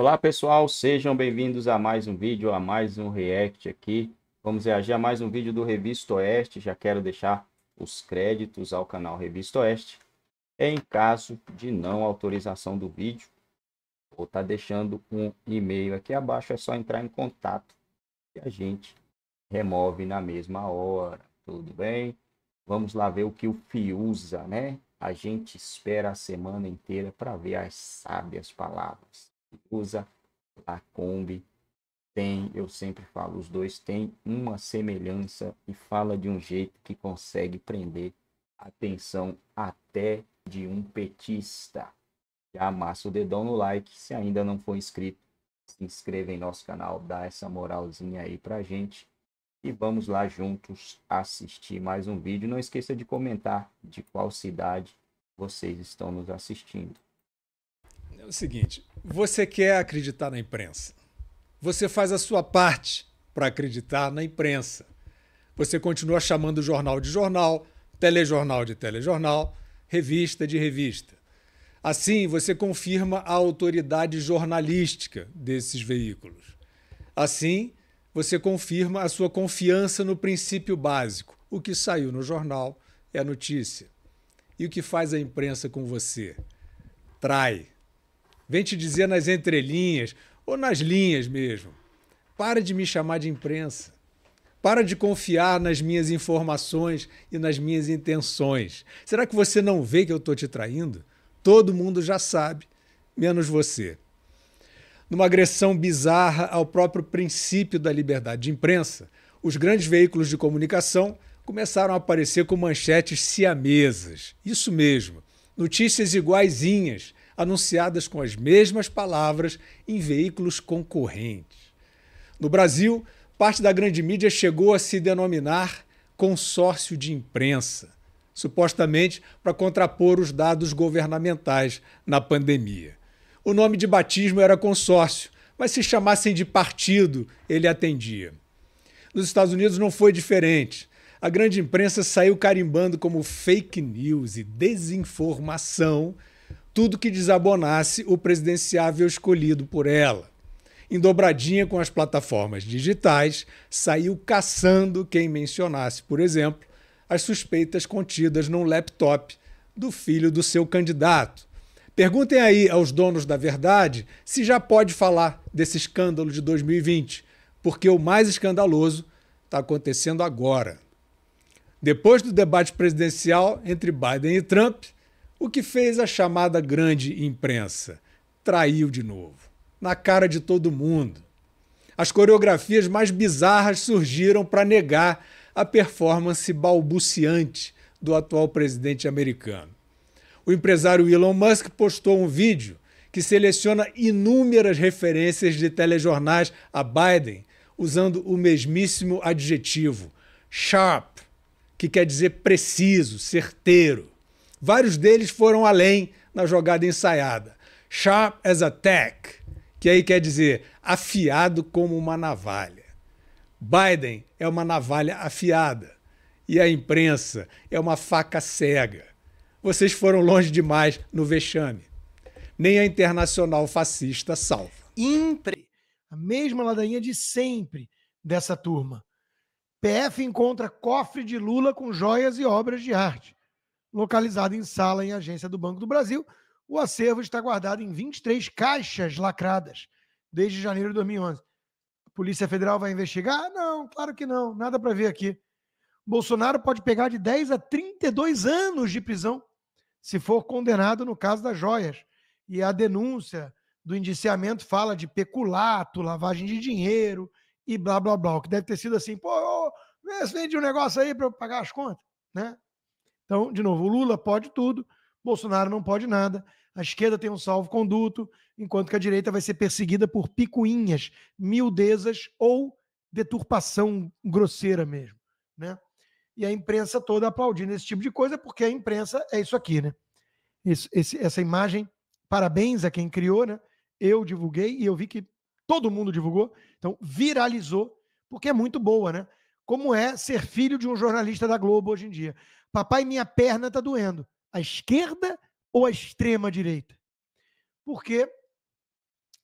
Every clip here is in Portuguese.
Olá pessoal, sejam bem-vindos a mais um vídeo, a mais um react aqui. Vamos reagir a mais um vídeo do Revista Oeste. Já quero deixar os créditos ao canal Revista Oeste. Em caso de não autorização do vídeo, vou tá deixando um e-mail aqui abaixo, é só entrar em contato e a gente remove na mesma hora. Tudo bem? Vamos lá ver o que o Fiuza, né? A gente espera a semana inteira para ver as sábias palavras usa a Kombi tem, eu sempre falo, os dois têm uma semelhança e fala de um jeito que consegue prender a atenção até de um petista. Já amassa o dedão no like, se ainda não for inscrito, se inscreva em nosso canal, dá essa moralzinha aí pra gente. E vamos lá juntos assistir mais um vídeo. Não esqueça de comentar de qual cidade vocês estão nos assistindo o seguinte: você quer acreditar na imprensa. Você faz a sua parte para acreditar na imprensa. Você continua chamando jornal de jornal, telejornal de telejornal, revista de revista. Assim, você confirma a autoridade jornalística desses veículos. Assim, você confirma a sua confiança no princípio básico: o que saiu no jornal é notícia. E o que faz a imprensa com você? Trai, Vem te dizer nas entrelinhas ou nas linhas mesmo. Para de me chamar de imprensa. Para de confiar nas minhas informações e nas minhas intenções. Será que você não vê que eu estou te traindo? Todo mundo já sabe, menos você. Numa agressão bizarra ao próprio princípio da liberdade de imprensa, os grandes veículos de comunicação começaram a aparecer com manchetes siamesas. Isso mesmo, notícias iguaizinhas anunciadas com as mesmas palavras em veículos concorrentes. No Brasil, parte da grande mídia chegou a se denominar consórcio de imprensa, supostamente para contrapor os dados governamentais na pandemia. O nome de batismo era consórcio, mas se chamassem de partido, ele atendia. Nos Estados Unidos não foi diferente. A grande imprensa saiu carimbando como fake news e desinformação tudo que desabonasse o presidenciável escolhido por ela. Em dobradinha com as plataformas digitais, saiu caçando quem mencionasse, por exemplo, as suspeitas contidas num laptop do filho do seu candidato. Perguntem aí aos donos da verdade se já pode falar desse escândalo de 2020, porque o mais escandaloso está acontecendo agora. Depois do debate presidencial entre Biden e Trump, o que fez a chamada grande imprensa? Traiu de novo. Na cara de todo mundo. As coreografias mais bizarras surgiram para negar a performance balbuciante do atual presidente americano. O empresário Elon Musk postou um vídeo que seleciona inúmeras referências de telejornais a Biden, usando o mesmíssimo adjetivo, sharp, que quer dizer preciso, certeiro. Vários deles foram além na jogada ensaiada. Sharp as a tack, que aí quer dizer afiado como uma navalha. Biden é uma navalha afiada e a imprensa é uma faca cega. Vocês foram longe demais no vexame. Nem a internacional fascista salva. Impre, a mesma ladainha de sempre dessa turma. PF encontra cofre de Lula com joias e obras de arte localizado em sala em agência do Banco do Brasil. O acervo está guardado em 23 caixas lacradas desde janeiro de 2011. A Polícia Federal vai investigar? Não, claro que não, nada para ver aqui. Bolsonaro pode pegar de 10 a 32 anos de prisão se for condenado no caso das joias. E a denúncia do indiciamento fala de peculato, lavagem de dinheiro e blá blá blá, o que deve ter sido assim, pô, vende um negócio aí para eu pagar as contas, né? Então, de novo, o Lula pode tudo, Bolsonaro não pode nada. A esquerda tem um salvo-conduto, enquanto que a direita vai ser perseguida por picuinhas, miudezas ou deturpação grosseira mesmo, né? E a imprensa toda aplaudindo esse tipo de coisa, porque a imprensa é isso aqui, né? Esse, esse, essa imagem, parabéns a quem criou, né? Eu divulguei e eu vi que todo mundo divulgou, então viralizou, porque é muito boa, né? como é ser filho de um jornalista da Globo hoje em dia. Papai, minha perna está doendo. A esquerda ou a extrema direita? Porque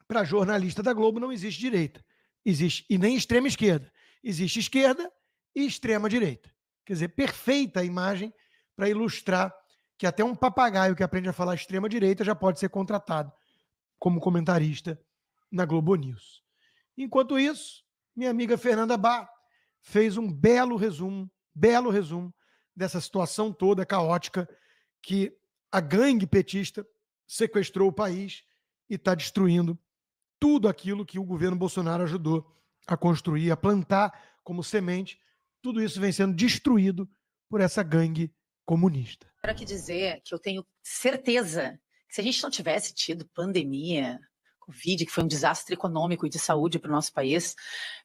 para jornalista da Globo não existe direita. Existe e nem extrema esquerda. Existe esquerda e extrema direita. Quer dizer, perfeita a imagem para ilustrar que até um papagaio que aprende a falar extrema direita já pode ser contratado como comentarista na Globo News. Enquanto isso, minha amiga Fernanda Bar fez um belo resumo, belo resumo dessa situação toda caótica que a gangue petista sequestrou o país e está destruindo tudo aquilo que o governo Bolsonaro ajudou a construir, a plantar como semente. Tudo isso vem sendo destruído por essa gangue comunista. Para que dizer que eu tenho certeza que se a gente não tivesse tido pandemia, Covid, que foi um desastre econômico e de saúde para o nosso país,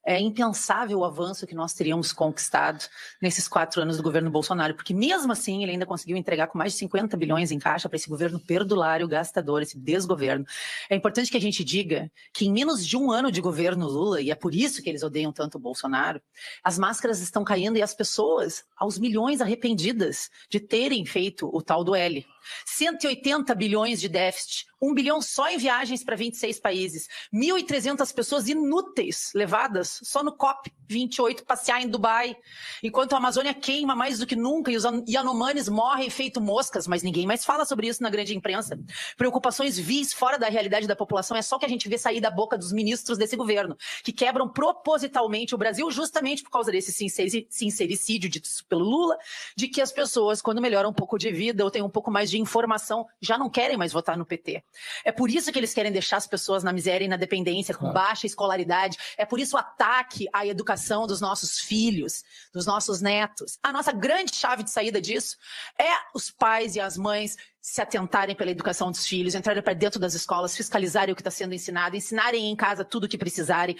é impensável o avanço que nós teríamos conquistado nesses quatro anos do governo Bolsonaro, porque mesmo assim ele ainda conseguiu entregar com mais de 50 bilhões em caixa para esse governo perdulário, gastador, esse desgoverno. É importante que a gente diga que em menos de um ano de governo Lula, e é por isso que eles odeiam tanto o Bolsonaro, as máscaras estão caindo e as pessoas, aos milhões arrependidas de terem feito o tal do L, 180 bilhões de déficit, 1 bilhão só em viagens para 26 países, 1.300 pessoas inúteis levadas só no COP28 passear em Dubai, enquanto a Amazônia queima mais do que nunca e os Yanomanes morrem feito moscas, mas ninguém mais fala sobre isso na grande imprensa. Preocupações vis fora da realidade da população é só que a gente vê sair da boca dos ministros desse governo, que quebram propositalmente o Brasil justamente por causa desse sincericídio dito pelo Lula, de que as pessoas, quando melhoram um pouco de vida ou têm um pouco mais de informação já não querem mais votar no PT. É por isso que eles querem deixar as pessoas na miséria e na dependência, com baixa escolaridade. É por isso o ataque à educação dos nossos filhos, dos nossos netos. A nossa grande chave de saída disso é os pais e as mães se atentarem pela educação dos filhos, entrarem para dentro das escolas, fiscalizarem o que está sendo ensinado, ensinarem em casa tudo o que precisarem,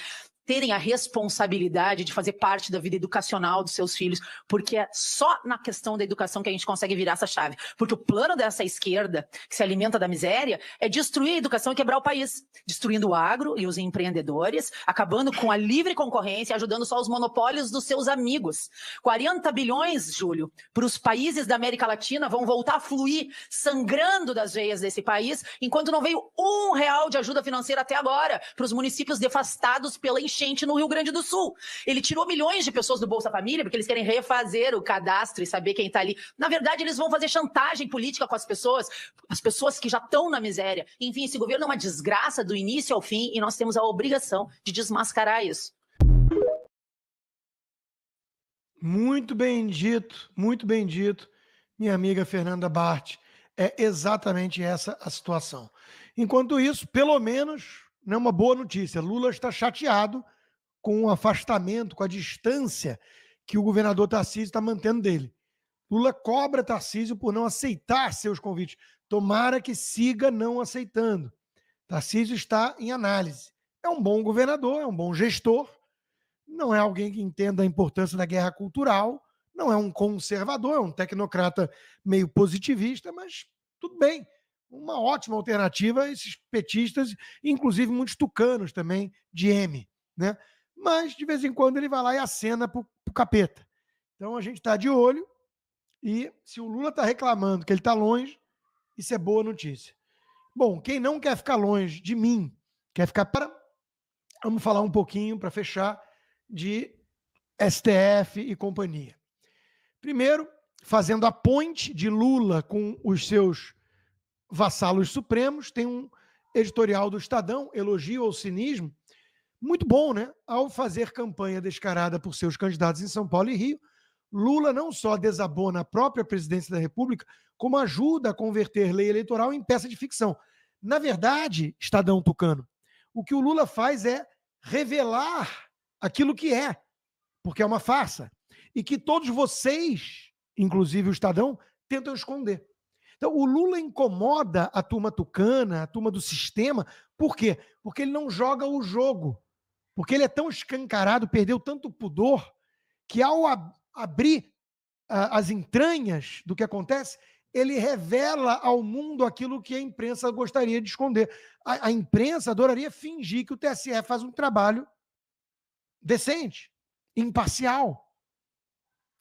terem a responsabilidade de fazer parte da vida educacional dos seus filhos, porque é só na questão da educação que a gente consegue virar essa chave. Porque o plano dessa esquerda, que se alimenta da miséria, é destruir a educação e quebrar o país, destruindo o agro e os empreendedores, acabando com a livre concorrência, ajudando só os monopólios dos seus amigos. 40 bilhões, Júlio, para os países da América Latina vão voltar a fluir, sangrando das veias desse país, enquanto não veio um real de ajuda financeira até agora para os municípios devastados pela enchente enchente no Rio Grande do Sul. Ele tirou milhões de pessoas do Bolsa Família porque eles querem refazer o cadastro e saber quem está ali. Na verdade, eles vão fazer chantagem política com as pessoas, as pessoas que já estão na miséria. Enfim, esse governo é uma desgraça do início ao fim e nós temos a obrigação de desmascarar isso. Muito bem dito, muito bem dito, minha amiga Fernanda Bart. É exatamente essa a situação. Enquanto isso, pelo menos não é uma boa notícia. Lula está chateado com o afastamento, com a distância que o governador Tarcísio está mantendo dele. Lula cobra Tarcísio por não aceitar seus convites. Tomara que siga não aceitando. Tarcísio está em análise. É um bom governador, é um bom gestor, não é alguém que entenda a importância da guerra cultural, não é um conservador, é um tecnocrata meio positivista, mas tudo bem uma ótima alternativa a esses petistas, inclusive muitos tucanos também, de M, né? Mas, de vez em quando, ele vai lá e acena para pro capeta. Então, a gente está de olho e se o Lula está reclamando que ele está longe, isso é boa notícia. Bom, quem não quer ficar longe de mim, quer ficar para... Vamos falar um pouquinho, para fechar, de STF e companhia. Primeiro, fazendo a ponte de Lula com os seus vassalos supremos, tem um editorial do Estadão, elogio ao cinismo, muito bom, né? Ao fazer campanha descarada por seus candidatos em São Paulo e Rio, Lula não só desabona a própria presidência da República, como ajuda a converter lei eleitoral em peça de ficção. Na verdade, Estadão Tucano, o que o Lula faz é revelar aquilo que é, porque é uma farsa, e que todos vocês, inclusive o Estadão, tentam esconder. Então, o Lula incomoda a turma tucana, a turma do sistema, por quê? Porque ele não joga o jogo. Porque ele é tão escancarado, perdeu tanto pudor, que ao ab abrir uh, as entranhas do que acontece, ele revela ao mundo aquilo que a imprensa gostaria de esconder. A, a imprensa adoraria fingir que o TSE faz um trabalho decente, imparcial,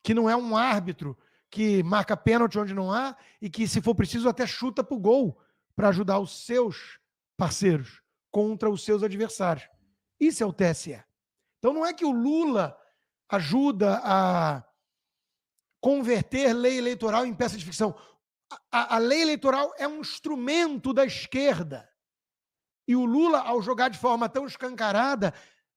que não é um árbitro que marca pênalti onde não há e que, se for preciso, até chuta para o gol para ajudar os seus parceiros contra os seus adversários. Isso é o TSE. Então não é que o Lula ajuda a converter lei eleitoral em peça de ficção. A, a, lei eleitoral é um instrumento da esquerda. E o Lula, ao jogar de forma tão escancarada,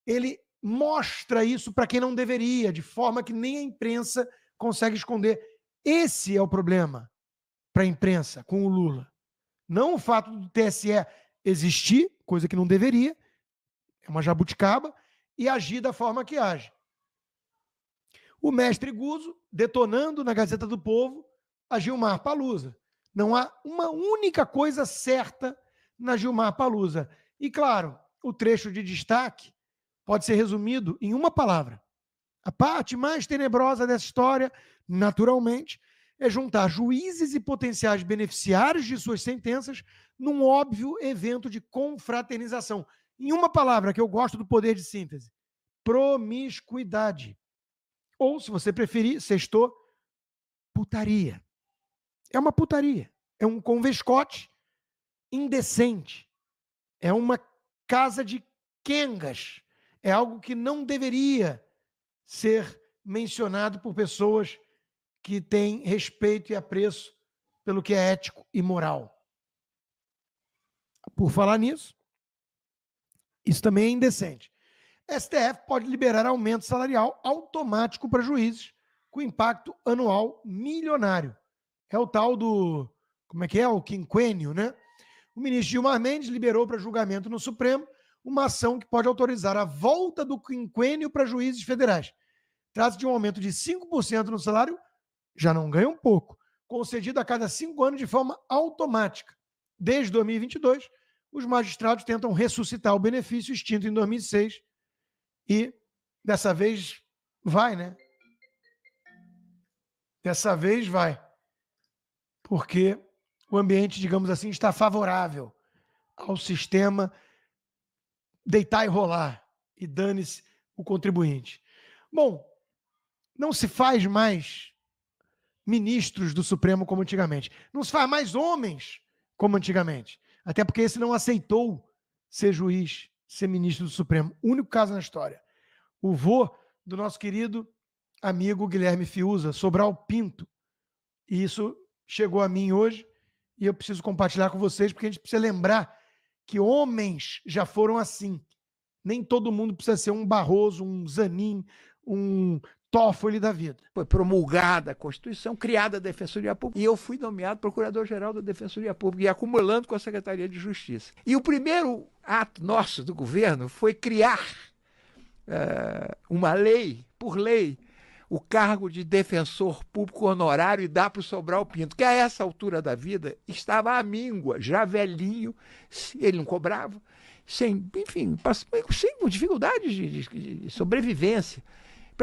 ele mostra isso para quem não deveria, de forma que nem a imprensa consegue esconder. Esse é o problema para a imprensa com o Lula. Não o fato do TSE existir, coisa que não deveria, é uma jabuticaba, e agir da forma que age. O mestre Guzo, detonando na Gazeta do Povo, a Gilmar Palusa. Não há uma única coisa certa na Gilmar Palusa. E claro, o trecho de destaque pode ser resumido em uma palavra. A parte mais tenebrosa dessa história naturalmente, é juntar juízes e potenciais beneficiários de suas sentenças num óbvio evento de confraternização. Em uma palavra que eu gosto do poder de síntese: promiscuidade. Ou, se você preferir, sextou, putaria. É uma putaria. É um convescote indecente. É uma casa de quengas. É algo que não deveria ser mencionado por pessoas que tem respeito e apreço pelo que é ético e moral. Por falar nisso, isso também é indecente. STF pode liberar aumento salarial automático para juízes, com impacto anual milionário. É o tal do. Como é que é? O quinquênio, né? O ministro Gilmar Mendes liberou para julgamento no Supremo uma ação que pode autorizar a volta do quinquênio para juízes federais. Trata-se de um aumento de 5% no salário já não ganha um pouco, concedido a cada cinco anos de forma automática. Desde 2022, os magistrados tentam ressuscitar o benefício extinto em 2006 e dessa vez vai, né? Dessa vez vai. Porque o ambiente, digamos assim, está favorável ao sistema deitar e rolar e dane-se o contribuinte. Bom, não se faz mais ministros do Supremo como antigamente. Não se faz mais homens como antigamente. Até porque esse não aceitou ser juiz, ser ministro do Supremo. Único caso na história. O vô do nosso querido amigo Guilherme Fiuza, Sobral Pinto. E isso chegou a mim hoje e eu preciso compartilhar com vocês, porque a gente precisa lembrar que homens já foram assim. Nem todo mundo precisa ser um Barroso, um Zanin, um Toffoli da vida. Foi promulgada a Constituição, criada a Defensoria Pública, e eu fui nomeado Procurador-Geral da Defensoria Pública, e acumulando com a Secretaria de Justiça. E o primeiro ato nosso do governo foi criar uh, uma lei, por lei, o cargo de defensor público honorário e dá para o Sobral Pinto, que a essa altura da vida estava à míngua, já velhinho, ele não cobrava, sem, enfim, sem dificuldades de, de, de sobrevivência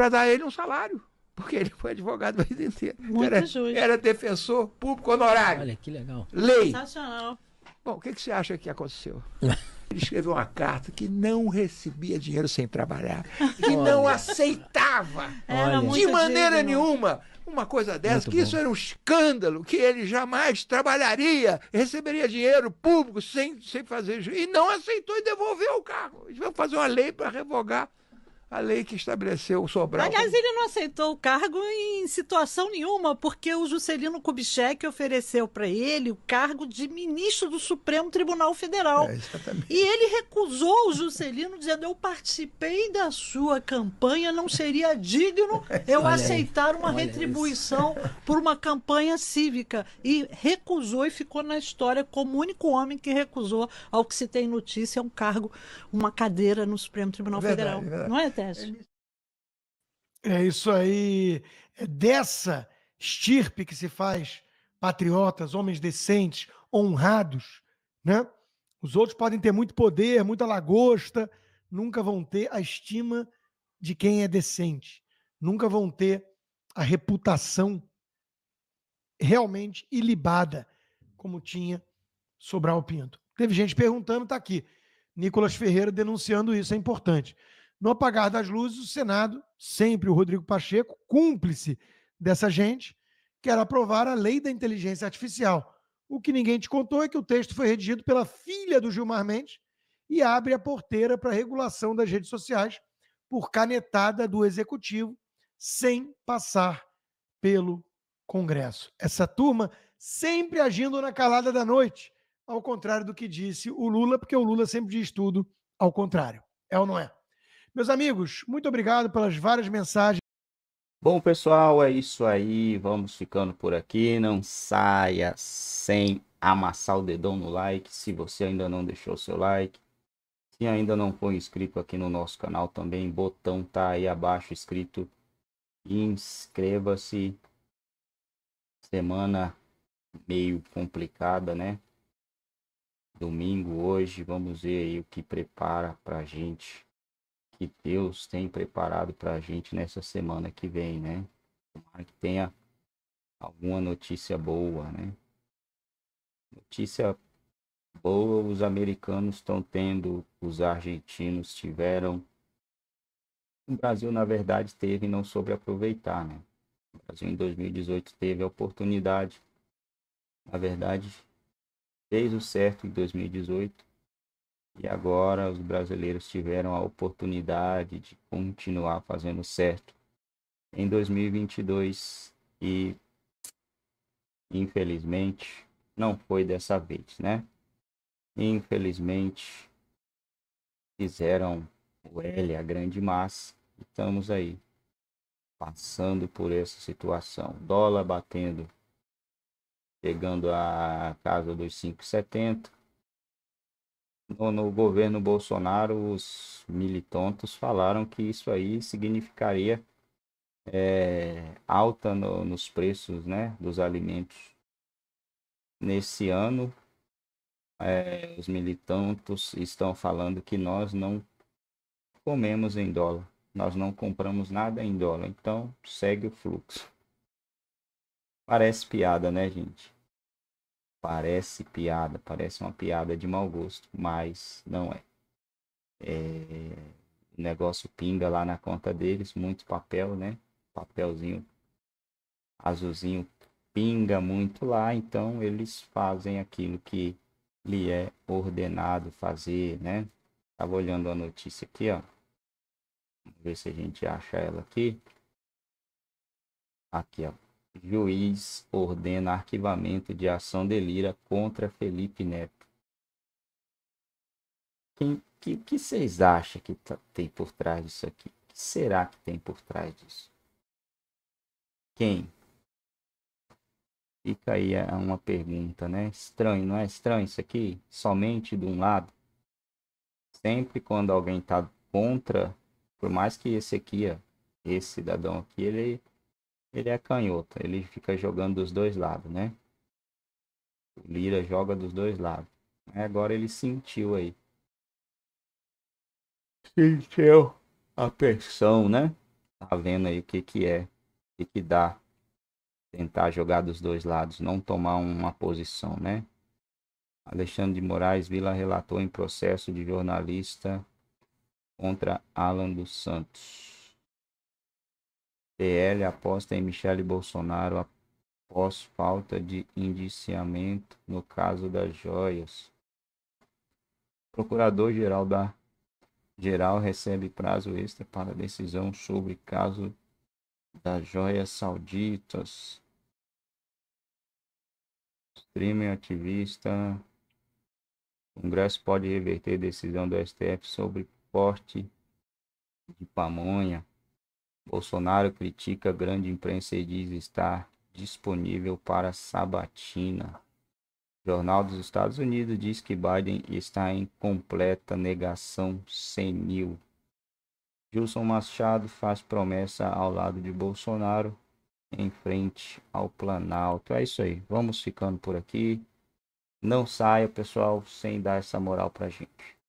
para dar ele um salário. Porque ele foi advogado a vida inteira. Muito era, justo. Era defensor público honorário. Olha, que legal. Lei. Sensacional. Bom, o que, que você acha que aconteceu? Ele escreveu uma carta que não recebia dinheiro sem trabalhar, que Olha. não aceitava Olha. de maneira nenhuma uma coisa dessa, Muito que bom. isso era um escândalo, que ele jamais trabalharia, receberia dinheiro público sem, sem fazer. E não aceitou e devolveu o carro. Eles vão fazer uma lei para revogar a lei que estabeleceu o Sobral. Aliás, ele não aceitou o cargo em situação nenhuma, porque o Juscelino Kubitschek ofereceu para ele o cargo de ministro do Supremo Tribunal Federal. É, exatamente. E ele recusou o Juscelino, dizendo: Eu participei da sua campanha, não seria digno é eu olha aceitar aí, uma retribuição isso. por uma campanha cívica. E recusou e ficou na história como o único homem que recusou, ao que se tem notícia, é um cargo, uma cadeira no Supremo Tribunal verdade, Federal. Não é, é Sérgio. É isso aí. É dessa estirpe que se faz patriotas, homens decentes, honrados, né? Os outros podem ter muito poder, muita lagosta, nunca vão ter a estima de quem é decente, nunca vão ter a reputação realmente ilibada, como tinha Sobral Pinto. Teve gente perguntando, está aqui. Nicolas Ferreira denunciando isso, é importante. No apagar das luzes, o Senado, sempre o Rodrigo Pacheco, cúmplice dessa gente, quer aprovar a lei da inteligência artificial. O que ninguém te contou é que o texto foi redigido pela filha do Gilmar Mendes e abre a porteira para a regulação das redes sociais por canetada do executivo, sem passar pelo Congresso. Essa turma sempre agindo na calada da noite, ao contrário do que disse o Lula, porque o Lula sempre diz tudo ao contrário. É ou não é? Meus amigos, muito obrigado pelas várias mensagens. Bom, pessoal, é isso aí. Vamos ficando por aqui. Não saia sem amassar o dedão no like. Se você ainda não deixou seu like. Se ainda não for inscrito aqui no nosso canal também, botão tá aí abaixo escrito inscreva-se. Semana meio complicada, né? Domingo hoje, vamos ver aí o que prepara pra gente que Deus tem preparado para a gente nessa semana que vem, né? Tomara que tenha alguma notícia boa, né? Notícia boa, os americanos estão tendo, os argentinos tiveram. O Brasil, na verdade, teve e não soube aproveitar, né? O Brasil em 2018 teve a oportunidade, na verdade, fez o certo em 2018 e agora os brasileiros tiveram a oportunidade de continuar fazendo certo em 2022 e infelizmente não foi dessa vez, né? Infelizmente fizeram o L a grande massa estamos aí passando por essa situação. Dólar batendo, chegando a casa dos 5,70 no, no governo Bolsonaro, os militontos falaram que isso aí significaria é, alta no, nos preços né, dos alimentos. Nesse ano, é, os militantes estão falando que nós não comemos em dólar, nós não compramos nada em dólar, então segue o fluxo. Parece piada, né, gente? Parece piada, parece uma piada de mau gosto, mas não é. é... O negócio pinga lá na conta deles, muito papel, né? Papelzinho azulzinho pinga muito lá, então eles fazem aquilo que lhe é ordenado fazer, né? Estava olhando a notícia aqui, ó. Vamos ver se a gente acha ela aqui. Aqui, ó. Juiz ordena arquivamento de ação de Lira contra Felipe Neto. Quem, que, que vocês acham que tá, tem por trás disso aqui? O que será que tem por trás disso? Quem? Fica aí é, uma pergunta, né? Estranho, não é estranho isso aqui? Somente de um lado? Sempre quando alguém está contra, por mais que esse aqui, ó, esse cidadão aqui, ele ele é canhoto, ele fica jogando dos dois lados, né? O Lira joga dos dois lados. Agora ele sentiu aí. Sentiu a pressão, né? Tá vendo aí o que que é, o que que dá tentar jogar dos dois lados, não tomar uma posição, né? Alexandre de Moraes Vila relatou em processo de jornalista contra Alan dos Santos. PL aposta em Michele Bolsonaro após falta de indiciamento no caso das joias. Procurador-geral da Geral recebe prazo extra para decisão sobre caso das joias sauditas. Streamer ativista. O Congresso pode reverter decisão do STF sobre porte de pamonha. Bolsonaro critica a grande imprensa e diz estar disponível para sabatina. O Jornal dos Estados Unidos diz que Biden está em completa negação senil. Gilson Machado faz promessa ao lado de Bolsonaro em frente ao Planalto. É isso aí. Vamos ficando por aqui. Não saia, pessoal, sem dar essa moral pra gente.